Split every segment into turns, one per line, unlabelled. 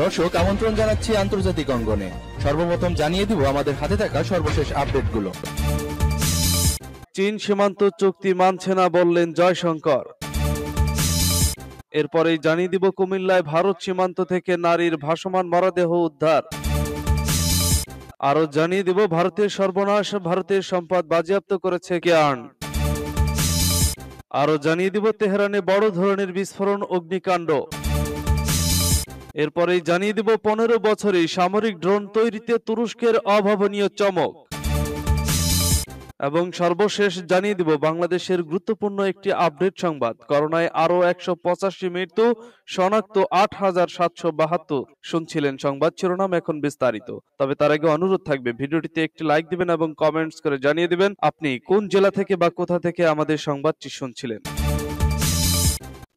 দর্শক আমন্ত্রণ জানাচ্ছি আন্তর্জাতিক অঙ্গনে সর্বপ্রথম জানিয়ে দিব আমাদের হাতে থাকা সর্বশেষ আপডেটগুলো চীন সীমান্ত চুক্তি মানছে না বললেন জয়শঙ্কর এরপরেই জানিয়ে দিব কুমিল্লায় ভারত সীমান্ত থেকে নারীর ভাসমান মরদেহ উদ্ধার আরও জানিয়ে দিব ভারতের সর্বনাশ ভারতের সম্পদ বাজেয়াপ্ত করেছে কেয়ার্ন আরও জানিয়ে দিব তেহরানে বড় ধরনের বিস্ফোরণ অগ্নিকাণ্ড এরপরেই জানিয়ে দিব পনেরো বছরে সামরিক ড্রোন তৈরিতে তুরস্কের অভাবনীয় চমক এবং সর্বশেষ জানিয়ে দিব বাংলাদেশের গুরুত্বপূর্ণ একটি আপডেট সংবাদ করোনায় আরো একশো পঁচাশি মৃত্যু শনাক্ত আট হাজার সাতশো বাহাত্তর শুনছিলেন সংবাদ শিরোনাম এখন বিস্তারিত তবে তার আগে অনুরোধ থাকবে ভিডিওটিতে একটি লাইক দিবেন এবং কমেন্টস করে জানিয়ে দিবেন আপনি কোন জেলা থেকে বা কোথা থেকে আমাদের সংবাদটি শুনছিলেন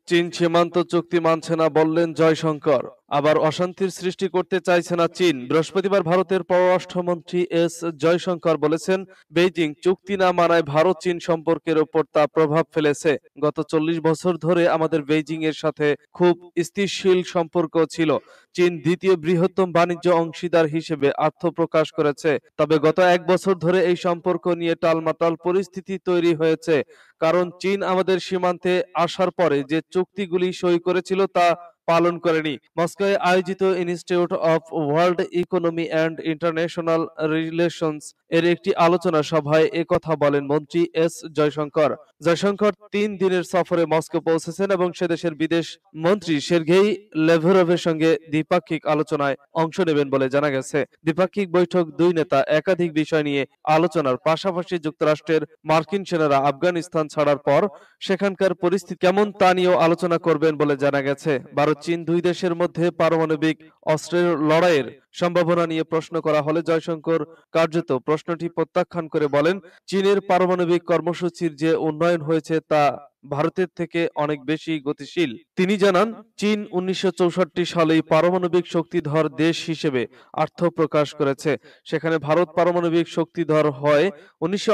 চীন সীমান্ত চুক্তি মানছে না বললেন জয়শঙ্কর আবার অশান্তির সৃষ্টি করতে চাইছে না চীন বৃহস্পতিবার ভারতের পররাষ্ট্রমন্ত্রী এস জয়শঙ্কর বলেছেন বেইজিং চুক্তি না মানায় ভারত চীন সম্পর্কের ওপর তা প্রভাব ফেলেছে গত চল্লিশ বছর ধরে আমাদের বেইজিং এর সাথে খুব স্থিতিশীল সম্পর্ক ছিল চীন দ্বিতীয় বৃহত্তম বাণিজ্য অংশীদার হিসেবে আত্মপ্রকাশ করেছে তবে গত এক বছর ধরে এই সম্পর্ক নিয়ে টালমাটাল পরিস্থিতি তৈরি হয়েছে কারণ চীন আমাদের সীমান্তে আসার পরে যে চুক্তিগুলি সই করেছিল তা পালন করেনি মস্কোয় আয়োজিত institute of world economy and international relations এর একটি আলোচনা সভায় এ কথা বলেন মন্ত্রী এস জয়শঙ্কর জয়শঙ্কর তিন দিনের সফরে মস্কো পৌঁছেছেন এবং সেদেশের বিদেশ মন্ত্রী সের্গেই লেভরভের সঙ্গে দ্বিপাক্ষিক আলোচনায় অংশ নেবেন বলে জানা গেছে দ্বিপাক্ষিক বৈঠক দুই নেতা একাধিক বিষয় নিয়ে আলোচনার পাশাপাশি যুক্তরাষ্ট্রের মার্কিন সেনারা আফগানিস্তান ছাড়ার পর সেখানকার পরিস্থিতি কেমন তা নিয়েও আলোচনা করবেন বলে জানা গেছে ভারত চীন দুই দেশের মধ্যে পারমাণবিক অস্ত্রের লড়াইয়ের সম্ভাবনা নিয়ে প্রশ্ন করা হলে জয়শঙ্কর কার্যত প্রশ্নটি প্রত্যাখ্যান করে বলেন চীনের পারমাণবিক কর্মসূচির যে উন্নয়ন হয়েছে তা ভারতের থেকে অনেক বেশি গতিশীল তিনি জানান চীন উনিশশো সালেই পারমাণবিক শক্তিধর দেশ হিসেবে আর্থ প্রকাশ করেছে সেখানে ভারত পারমাণবিক শক্তিধর হয় উনিশশো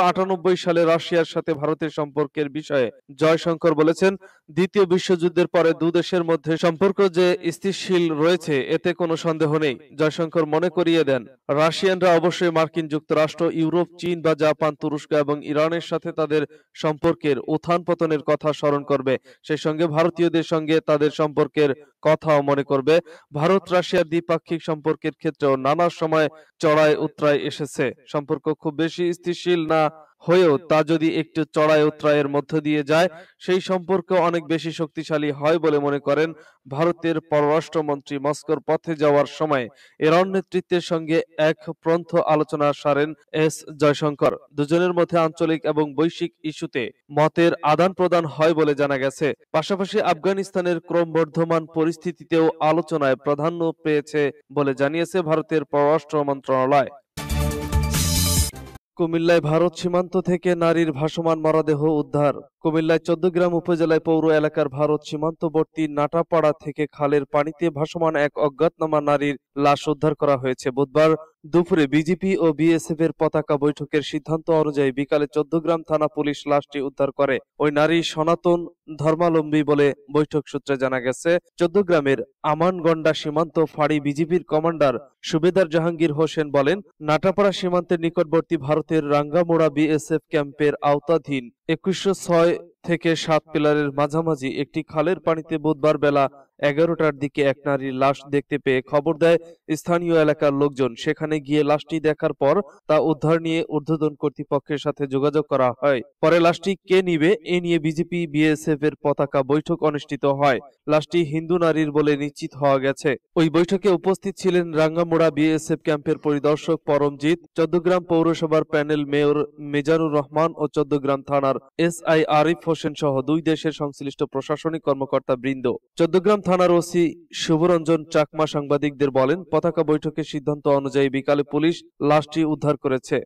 সালে রাশিয়ার সাথে ভারতের সম্পর্কের বিষয়ে জয়শঙ্কর বলেছেন দ্বিতীয় বিশ্বযুদ্ধের পরে দু দেশের মধ্যে সম্পর্ক যে স্থিতিশীল রয়েছে এতে কোনো সন্দেহ নেই জয়শঙ্কর মনে করিয়ে দেন রাশিয়ানরা অবশ্যই মার্কিন যুক্তরাষ্ট্র ইউরোপ চীন বা জাপান তুরস্ক এবং ইরানের সাথে তাদের সম্পর্কের উত্থান পতনের কথা কথা স্মরণ করবে সেই সঙ্গে ভারতীয়দের সঙ্গে তাদের সম্পর্কের কথাও মনে করবে ভারত রাশিয়া দ্বিপাক্ষিক সম্পর্কের ক্ষেত্রেও নানা সময় চড়ায় উত্তরায় এসেছে সম্পর্ক খুব বেশি স্থিতিশীল না হয়েও তা যদি একটু চড়াই উত্রায়ের মধ্য দিয়ে যায় সেই সম্পর্ক অনেক বেশি শক্তিশালী হয় বলে মনে করেন ভারতের পররাষ্ট্রমন্ত্রী মস্কোর পথে যাওয়ার সময় ইরান নেতৃত্বের সঙ্গে এক প্রন্থ আলোচনা সারেন এস জয়শঙ্কর দুজনের মধ্যে আঞ্চলিক এবং বৈশ্বিক ইস্যুতে মতের আদান প্রদান হয় বলে জানা গেছে পাশাপাশি আফগানিস্তানের ক্রমবর্ধমান পরিস্থিতিতেও আলোচনায় প্রাধান্য পেয়েছে বলে জানিয়েছে ভারতের পররাষ্ট্র মন্ত্রণালয় কুমিল্লায় ভারত সীমান্ত থেকে নারীর ভাসমান মরদেহ উদ্ধার কুমিল্লায় চোদ্দগ্রাম উপজেলায় পৌর এলাকার ভারত সীমান্তবর্তী নাটাপাড়া থেকে খালের পানিতে ভাসমান এক অজ্ঞাতনামা নারীর লাশ উদ্ধার করা হয়েছে বুধবার দুপুরে বিজেপি ও বিএসএফ এর পতাকা বৈঠকের সিদ্ধান্ত অনুযায়ী বিকালে চোদ্দগ্রাম থানা পুলিশ লাশটি উদ্ধার করে ওই নারী সনাতন ধর্মালম্বী বলে বৈঠক সূত্রে জানা গেছে চোদ্দগ্রামের আমানগন্ডা সীমান্ত ফাঁড়ি বিজেপির কমান্ডার সুবেদার জাহাঙ্গীর হোসেন বলেন নাটাপাড়া সীমান্তের নিকটবর্তী ভারতের রাঙ্গামোড়া বিএসএফ ক্যাম্পের আওতাধীন একুশশো ছয় থেকে সাত পিলারের মাঝামাঝি একটি খালের পানিতে বুধবার বেলা এগারোটার দিকে এক নারীর লাশ দেখতে পেয়ে খবর দেয় স্থানীয় এলাকার লোকজন সেখানে গিয়ে লাশটি দেখার পর তা উদ্ধার নিয়ে ঊর্ধ্বতন কর্তৃপক্ষের সাথে যোগাযোগ করা হয় পরে লাশটি কে নিবে এ নিয়ে বিজেপি বিএসএফ এর পতাকা বৈঠক অনুষ্ঠিত হয় লাশটি হিন্দু নারীর বলে নিশ্চিত হওয়া গেছে ওই বৈঠকে উপস্থিত ছিলেন রাঙ্গামোড়া বিএসএফ ক্যাম্পের পরিদর্শক পরমজিৎ চৌদ্দগ্রাম পৌরসভার প্যানেল মেয়র মেজানুর রহমান ও চৌদ্দগ্রাম থানার এস আই আরিফ হোসেন সহ দুই দেশের সংশ্লিষ্ট প্রশাসনিক কর্মকর্তা বৃন্দ চৌদ্দগ্রাম থানার ওসি শুভরঞ্জন চাকমা সাংবাদিকদের বলেন পতাকা বৈঠকের সিদ্ধান্ত অনুযায়ী বিকালে পুলিশ লাশটি উদ্ধার করেছে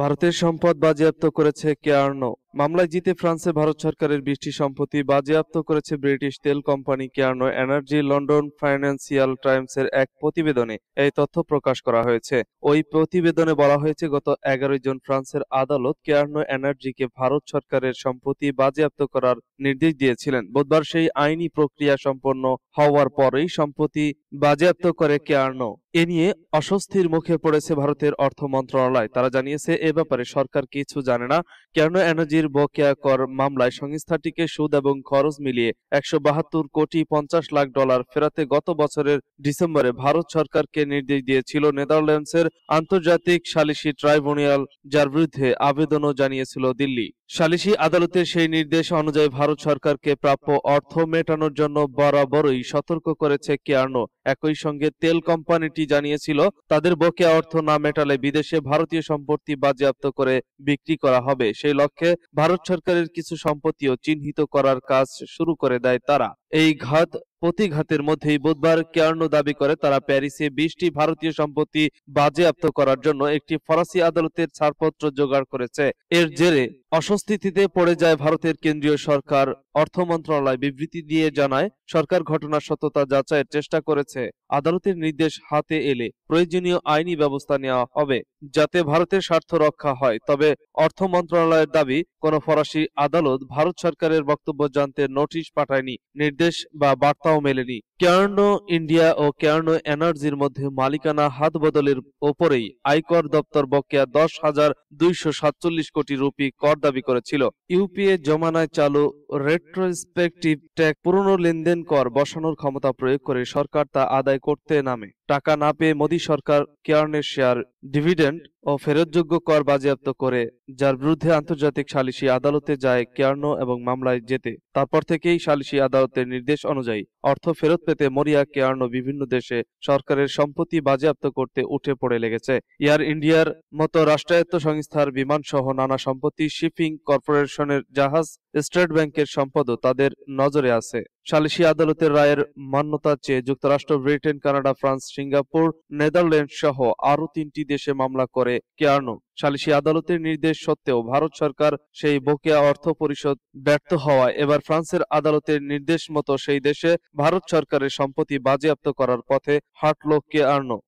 ভারতের সম্পদ বাজেয়াপ্ত করেছে কেয়ারনো মামলায় জিতে ফ্রান্সে ভারত সরকারের বৃষ্টি সম্পত্তি বাজেয়াপ্ত করেছে ব্রিটিশ তেল কোম্পানি কেয়ারনো এনার্জি লন্ডন ফাইন্যান্সিয়াল টাইমসের এক প্রতিবেদনে এই তথ্য প্রকাশ করা হয়েছে ওই প্রতিবেদনে বলা হয়েছে গত এগারো জন ফ্রান্সের আদালত কেয়ারনো এনার্জিকে ভারত সরকারের সম্পত্তি বাজেয়াপ্ত করার নির্দেশ দিয়েছিলেন বুধবার সেই আইনি প্রক্রিয়া সম্পন্ন হওয়ার পরেই সম্পত্তি বাজেয়াপ্ত করে কেয়ার্নো এ নিয়ে অস্বস্তির মুখে পড়েছে ভারতের অর্থ মন্ত্রণালয় তারা জানিয়েছে এ ব্যাপারে সরকার কিছু জানে না কেন এনার্জির বকেয়া কর মামলায় সংস্থাটিকে সুদ এবং খরচ মিলিয়ে একশো বাহাত্তর কোটি পঞ্চাশ লাখ ডলার ফেরাতে গত বছরের ডিসেম্বরে ভারত সরকারকে নির্দেশ দিয়েছিল নেদারল্যান্ডসের আন্তর্জাতিক সালিসি ট্রাইব্যুনাল যার বিরুদ্ধে আবেদনও জানিয়েছিল দিল্লি সালিসি আদালতের সেই নির্দেশ অনুযায়ী ভারত সরকারকে প্রাপ্য অর্থ মেটানোর জন্য বরাবরই সতর্ক করেছে কেয়ার্নো একই সঙ্গে তেল কোম্পানিটি জানিয়েছিল তাদের বকে অর্থ না মেটালে বিদেশে ভারতীয় সম্পত্তি বাজেয়াপ্ত করে বিক্রি করা হবে সেই লক্ষ্যে ভারত সরকারের কিছু সম্পত্তিও চিহ্নিত করার কাজ শুরু করে দেয় তারা এই ঘাত প্রতিঘাতের মধ্যেই বুধবার কেয়ার্ন দাবি করে তারা প্যারিসে বিশটি ভারতীয় সম্পত্তি বাজেয়াপ্ত করার জন্য একটি ফরাসি আদালতের ছাড়পত্র জোগাড় করেছে এর জেরে অস্বস্তিতে পড়ে যায় ভারতের কেন্দ্রীয় সরকার অর্থ মন্ত্রণালয় বিবৃতি দিয়ে জানায় সরকার ঘটনার সত্যতা যাচাইয়ের চেষ্টা করেছে আদালতের নির্দেশ হাতে এলে প্রয়োজনীয় আইনি ব্যবস্থা নেওয়া হবে যাতে ভারতের স্বার্থ রক্ষা হয় তবে অর্থ মন্ত্রণালয়ের দাবি কোন ফরাসি আদালত ভারত সরকারের বক্তব্য জানতে নোটিশ পাঠায়নি নির্দেশ নির্দেশ বা বার্তাও মেলেনি কেয়ার্ন ইন্ডিয়া ও কেয়ার্ন এনার্জির মধ্যে মালিকানা হাত বদলের ওপরেই আয়কর দপ্তর বকেয়া দশ হাজার দুইশো সাতচল্লিশ কোটি রুপি কর দাবি করেছিল ইউপিএ জমানায় চালু রেট্রোস্পেকটিভ ট্যাক্স পুরনো লেনদেন কর বসানোর ক্ষমতা প্রয়োগ করে সরকার তা আদায় করতে নামে টাকা না পেয়ে মোদী সরকার কেয়ারনের শেয়ার ডিভিডেন্ড ও ফেরতযোগ্য কর বাজেয়াপ্ত করে যার বিরুদ্ধে আন্তর্জাতিক সালিসি আদালতে যায় কেয়ার্নো এবং মামলায় যেতে তারপর থেকেই সালিসি আদালতের নির্দেশ অনুযায়ী অর্থ ফেরত পেতে মরিয়া কেয়ার্নো বিভিন্ন দেশে সরকারের সম্পত্তি বাজেয়াপ্ত করতে উঠে পড়ে লেগেছে এয়ার ইন্ডিয়ার মতো রাষ্ট্রায়ত্ত সংস্থার বিমান সহ নানা সম্পত্তি শিপিং কর্পোরেশনের জাহাজ স্টেট ব্যাংকের সম্পদও তাদের নজরে আছে সালিসি আদালতের রায়ের মান্যতা চেয়ে যুক্তরাষ্ট্র Britain Canada France Singapore Netherland সহ আরও তিনটি দেশে মামলা করে কেয়ারনো সালিসি আদালতের নির্দেশ সত্ত্বেও ভারত সরকার সেই বকেয়া অর্থ পরিশোধ ব্যর্থ হওয়ায় এবার ফ্রান্সের আদালতের নির্দেশ মতো সেই দেশে ভারত সরকারের সম্পত্তি বাজেয়াপ্ত করার পথে হাঁটল কেয়ারনো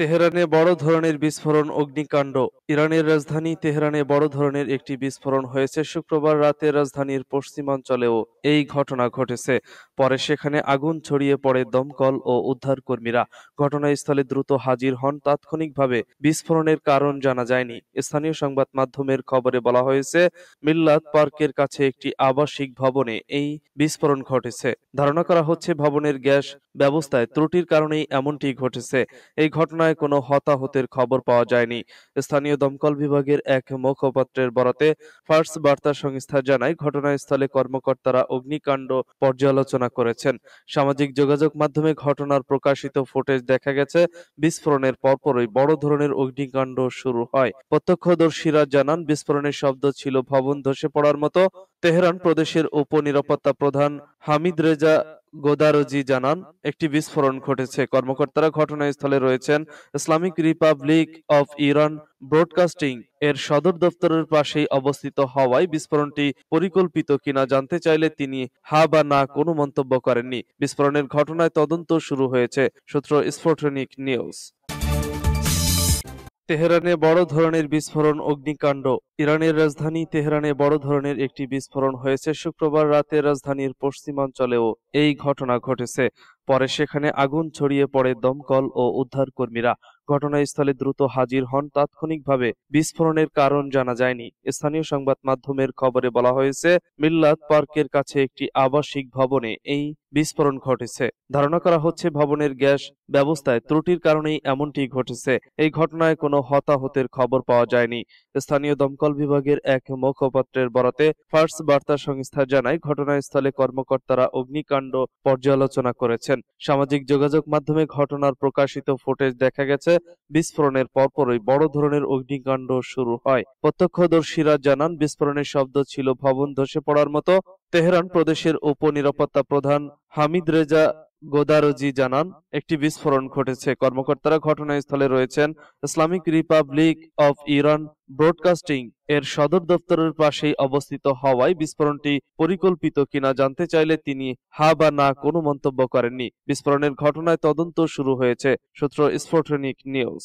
তেহরানে বড় ধরনের বিস্ফোরণ অগ্নিকাণ্ড ইরানের রাজধানী তেহরানে বড় ধরনের একটি বিস্ফোরণ হয়েছে শুক্রবার রাতে রাজধানীর পশ্চিমাঞ্চলেও এই ঘটনা ঘটেছে পরে সেখানে আগুন ছড়িয়ে পড়ে দমকল ও উদ্ধারকর্মীরা ঘটনাস্থলে দ্রুত হাজির হন তাৎক্ষণিকভাবে বিস্ফোরণের কারণ জানা যায়নি স্থানীয় সংবাদ মাধ্যমের খবরে বলা হয়েছে মিল্লাত পার্কের কাছে একটি আবাসিক ভবনে এই বিস্ফোরণ ঘটেছে ধারণা করা হচ্ছে ভবনের গ্যাস ব্যবস্থায় ত্রুটির কারণেই এমনটি ঘটেছে এই ঘটনায় ঘটনায় কোনো হতাহতের খবর পাওয়া যায়নি স্থানীয় দমকল বিভাগের এক মুখপাত্রের বরাতে ফার্স বার্তা সংস্থা জানায় ঘটনাস্থলে কর্মকর্তারা অগ্নিকাণ্ড পর্যালোচনা করেছেন সামাজিক যোগাযোগ মাধ্যমে ঘটনার প্রকাশিত ফুটেজ দেখা গেছে বিস্ফোরণের পরপরই বড় ধরনের অগ্নিকাণ্ড শুরু হয় প্রত্যক্ষদর্শীরা জানান বিস্ফোরণের শব্দ ছিল ভবন ধসে পড়ার মতো তেহরান প্রদেশের উপনিরাপত্তা প্রধান হামিদ রেজা গোদারজি জানান একটি বিস্ফোরণ ঘটেছে কর্মকর্তারা ঘটনাস্থলে রয়েছেন Islamic republic of Iran broadcasting এর সদর দপ্তরের পাশেই অবস্থিত হওয়ায় বিস্ফোরণটি পরিকল্পিত কিনা জানতে চাইলে তিনি হা বা না কোনো মন্তব্য করেননি বিস্ফোরণের ঘটনায় তদন্ত শুরু হয়েছে সূত্র স্পোটনিক নিউজ তেহরানে বড় ধরনের বিস্ফোরণ অগ্নিকাণ্ড ইরানের রাজধানী তেহরানে বড় ধরনের একটি বিস্ফোরণ হয়েছে শুক্রবার রাতে রাজধানীর পশ্চিমাঞ্চলেও এই ঘটনা ঘটেছে পরে সেখানে আগুন ছড়িয়ে পড়ে দমকল ও উদ্ধারকর্মীরা ঘটনাস্থলে দ্রুত হাজির হন তাৎক্ষণিকভাবে বিস্ফোরণের কারণ জানা যায়নি স্থানীয় সংবাদ মাধ্যমের খবরে বলা হয়েছে মিল্লাত পার্কের কাছে একটি আবাসিক ভবনে এই বিস্ফোরণ ঘটেছে ধারণা করা হচ্ছে ভবনের গ্যাস ব্যবস্থায় ত্রুটির কারণেই এমনটি ঘটেছে এই ঘটনায় কোনো হতাহতের খবর পাওয়া যায়নি স্থানীয় দমকল বিভাগের এক মুখপাত্রের বরাতে ফার্স বার্তা সংস্থা জানায় ঘটনাস্থলে কর্মকর্তারা অগ্নিকাণ্ড পর্যালোচনা করেছেন সামাজিক যোগাযোগ মাধ্যমে ঘটনার প্রকাশিত ফুটেজ দেখা গেছে বিস্ফোরণের পরপরই বড় ধরনের অগ্নিকাণ্ড শুরু হয় প্রত্যক্ষদর্শীরা জানান বিস্ফোরণের শব্দ ছিল ভবন ধসে পড়ার মতো তেহরান প্রদেশের উপনিরাপত্তা প্রধান হামিদ রেজা গোদারজি জানান একটি বিস্ফোরণ ঘটেছে কর্মকর্তারা ঘটনাস্থলে রয়েছেন Islamic republic of Iran broadcasting এর সদর দপ্তরের পাশেই অবস্থিত হওয়ায় বিস্ফোরণটি পরিকল্পিত কিনা জানতে চাইলে তিনি হা বা না কোনো মন্তব্য করেননি বিস্ফোরণের ঘটনায় তদন্ত শুরু হয়েছে সূত্র স্পোটনিক নিউজ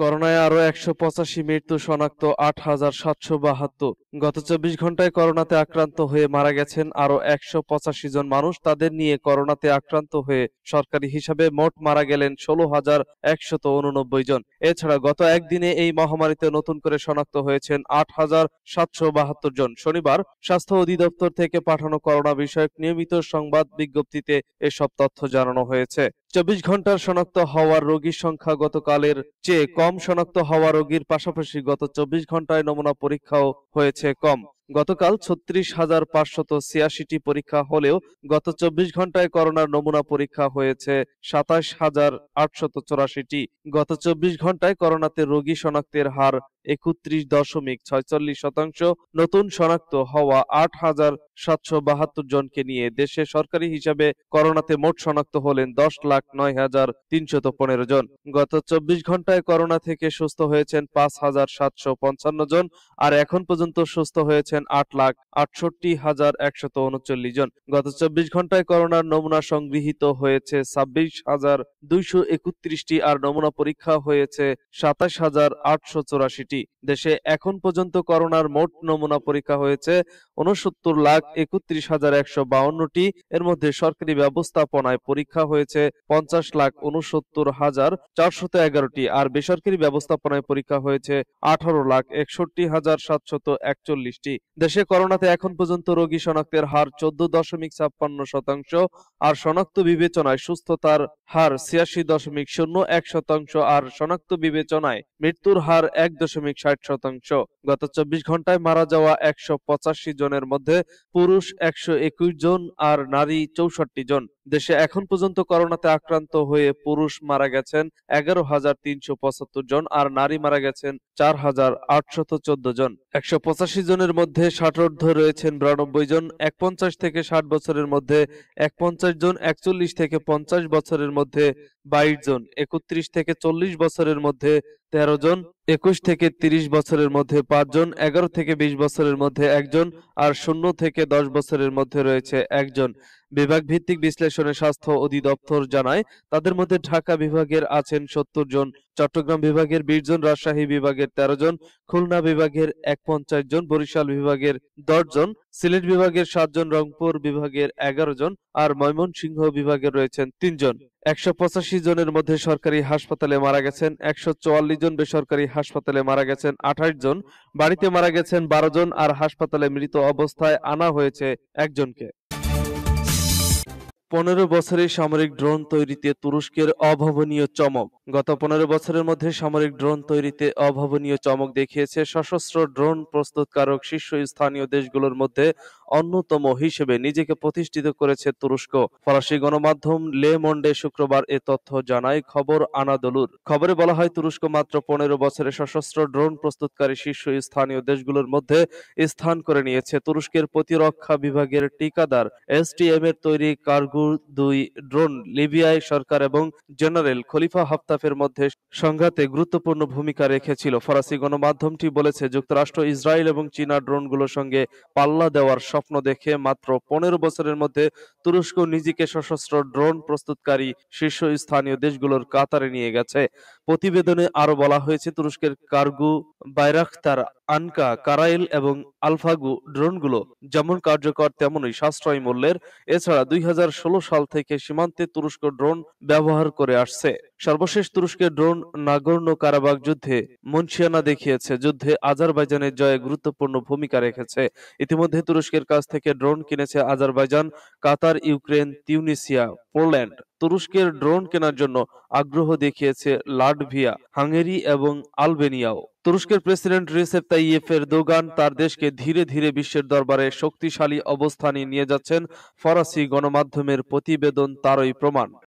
করোনায় আরও একশো পঁচাশি মৃত্যু শনাক্ত আট হাজার সাতশো বাহাত্তর গত চব্বিশ ঘন্টায় করোনাতে আক্রান্ত হয়ে মারা গেছেন আরও একশো পঁচাশি জন মানুষ তাদের নিয়ে করোনাতে আক্রান্ত হয়ে সরকারি হিসাবে মোট মারা গেলেন ষোলো হাজার একশত উননব্বই জন এছাড়া গত একদিনে এই মহামারীতে নতুন করে শনাক্ত হয়েছেন আট হাজার সাতশো বাহাত্তর জন শনিবার স্বাস্থ্য অধিদপ্তর থেকে পাঠানো করোনা বিষয়ক নিয়মিত সংবাদ বিজ্ঞপ্তিতে এসব তথ্য জানানো হয়েছে চব্বিশ ঘন্টার শনাক্ত হওয়ার রোগীর সংখ্যা গতকালের চেয়ে কম শনাক্ত হওয়া রোগীর পাশাপাশি গত চব্বিশ ঘন্টায় নমুনা পরীক্ষাও হয়েছে কম গতকাল ছত্রিশ হাজার পাঁচশত ছিয়াশিটি পরীক্ষা হলেও গত চব্বিশ ঘন্টায় করোনার নমুনা পরীক্ষা হয়েছে সাতাশ হাজার আটশত চৌরাশিটি গত চব্বিশ ঘন্টায় করোনাতে রোগী শনাক্তের হার একত্রিশ দশমিক ছয়চল্লিশ শতাংশ নতুন শনাক্ত হওয়া আট হাজার সাতশো বাহাত্তর জনকে নিয়ে দেশে সরকারি হিসাবে করোনাতে মোট শনাক্ত হলেন দশ লাখ নয় হাজার তিনশত পনেরো জন গত চব্বিশ ঘন্টায় করোনা থেকে সুস্থ হয়েছেন পাঁচ হাজার সাতশো পঞ্চান্ন জন আর এখন পর্যন্ত সুস্থ হয়েছেন আট লাখ আটষট্টি হাজার একশত উনচল্লিশ জন গত চব্বিশ ঘন্টায় করোনার নমুনা সংগৃহীত হয়েছে ছাব্বিশ হাজার দুইশো একত্রিশটি আর নমুনা পরীক্ষা হয়েছে সাতাশ হাজার আটশো চৌরাশিটি কমিটি দেশে এখন পর্যন্ত করোনার মোট নমুনা পরীক্ষা হয়েছে উনসত্তর লাখ একত্রিশ হাজার একশো বাউন্নটি এর মধ্যে সরকারি ব্যবস্থাপনায় পরীক্ষা হয়েছে পঞ্চাশ লাখ উনসত্তর হাজার চারশত এগারোটি আর বেসরকারি ব্যবস্থাপনায় পরীক্ষা হয়েছে আঠারো লাখ একষট্টি হাজার সাতশত একচল্লিশটি দেশে করোনাতে এখন পর্যন্ত রোগী শনাক্তের হার চোদ্দ দশমিক ছাপ্পান্ন শতাংশ আর শনাক্ত বিবেচনায় সুস্থতার হার ছিয়াশি দশমিক শূন্য এক শতাংশ আর শনাক্ত বিবেচনায় মৃত্যুর হার এক দশমিক ষাট শতাংশ গত চব্বিশ ঘন্টায় মারা যাওয়া একশো পঁচাশি জন জনের মধ্যে পুরুষ একশো একুশ জন আর নারী চৌষট্টি জন দেশে এখন পর্যন্ত করোনাতে আক্রান্ত হয়ে পুরুষ মারা গেছেন এগারো হাজার তিনশো পঁচাত্তর জন আর নারী মারা গেছেন চার হাজার আটশত চোদ্দ জন একশো পঁচাশি জনের মধ্যে ষাটোর্ধ রয়েছেন বিরানব্বই জন এক পঞ্চাশ থেকে ষাট বছরের মধ্যে এক পঞ্চাশ জন একচল্লিশ থেকে পঞ্চাশ বছরের মধ্যে বাইশ জন একত্রিশ থেকে চল্লিশ বছরের মধ্যে তেরো জন একুশ থেকে তিরিশ বছরের মধ্যে পাঁচজন এগারো থেকে বিশ বছরের মধ্যে একজন আর শূন্য থেকে দশ বছরের মধ্যে রয়েছে একজন বিভাগ ভিত্তিক বিশ্লেষণে স্বাস্থ্য অধিদপ্তর জানায় তাদের মধ্যে ঢাকা বিভাগের আছেন সত্তর জন চট্টগ্রাম বিভাগের বিশ জন রাজশাহী বিভাগের তেরো জন খুলনা বিভাগের এক পঞ্চাশ জন বরিশাল বিভাগের দশ জন সিলেট বিভাগের সাতজন রংপুর বিভাগের এগারো জন আর ময়মনসিংহ বিভাগের রয়েছেন তিনজন একশো পঁচাশি জনের মধ্যে সরকারি হাসপাতালে মারা গেছেন একশো চুয়াল্লিশ জন বেসরকারি হাসপাতালে মারা গেছেন আঠাশ জন বাড়িতে মারা গেছেন বারো জন আর হাসপাতালে মৃত অবস্থায় আনা হয়েছে একজনকে পনেরো বছরে সামরিক ড্রোন তৈরিতে তুরস্কের অভাবনীয় চমক গত পনেরো বছরের মধ্যে সামরিক ড্রোন তৈরিতে অভাবনীয় চমক দেখিয়েছে সশস্ত্র ড্রোন প্রস্তুতকারক শীর্ষ স্থানীয় দেশগুলোর মধ্যে অন্যতম হিসেবে নিজেকে প্রতিষ্ঠিত করেছে তুরস্ক ফরাসি গণমাধ্যম লে মন্ডে শুক্রবার এ তথ্য জানায় খবর আনাদলুর খবরে বলা হয় তুরস্ক মাত্র পনেরো বছরে সশস্ত্র ড্রোন প্রস্তুতকারী শীর্ষ স্থানীয় দেশগুলোর মধ্যে স্থান করে নিয়েছে তুরস্কের প্রতিরক্ষা বিভাগের টিকাদার এসটিএম এর তৈরি কার্গো বাকু দুই ড্রোন লিবিয়ায় সরকার এবং জেনারেল খলিফা হাফতাফের মধ্যে সংঘাতে গুরুত্বপূর্ণ ভূমিকা রেখেছিল ফরাসি গণমাধ্যমটি বলেছে যুক্তরাষ্ট্র ইসরায়েল এবং চীনা ড্রোনগুলোর সঙ্গে পাল্লা দেওয়ার স্বপ্ন দেখে মাত্র পনেরো বছরের মধ্যে তুরস্ক নিজেকে সশস্ত্র ড্রোন প্রস্তুতকারী শীর্ষস্থানীয় দেশগুলোর কাতারে নিয়ে গেছে প্রতিবেদনে আরো বলা হয়েছে তুরস্কের কার্গু বাইরাখতার আনকা কারাইল এবং আলফাগু ড্রোনগুলো যেমন কার্যকর তেমনই সাশ্রয় মূল্যের এছাড়া দুই সাল থেকে সীমান্তে তুরস্ক ড্রোন ব্যবহার করে আসছে সর্বশেষ তুরস্কের ড্রোন নাগর্ণ কারাবাগ যুদ্ধে মনসিয়ানা দেখিয়েছে যুদ্ধে আজারবাইজানের জয়ে গুরুত্বপূর্ণ ভূমিকা রেখেছে ইতিমধ্যে তুরস্কের কাছ থেকে ড্রোন কিনেছে Azerbaijan Qatar Ukraine Tunisia Poland তুরস্কের ড্রোন কেনার জন্য আগ্রহ দেখিয়েছে লাটভিয়া হাঙ্গেরি এবং আলবেনিয়াও তুরস্কের প্রেসিডেন্ট রিসেপ তাইয়েফ দোগান তার দেশকে ধীরে ধীরে বিশ্বের দরবারে শক্তিশালী অবস্থানে নিয়ে যাচ্ছেন ফরাসি গণমাধ্যমের প্রতিবেদন তারই প্রমাণ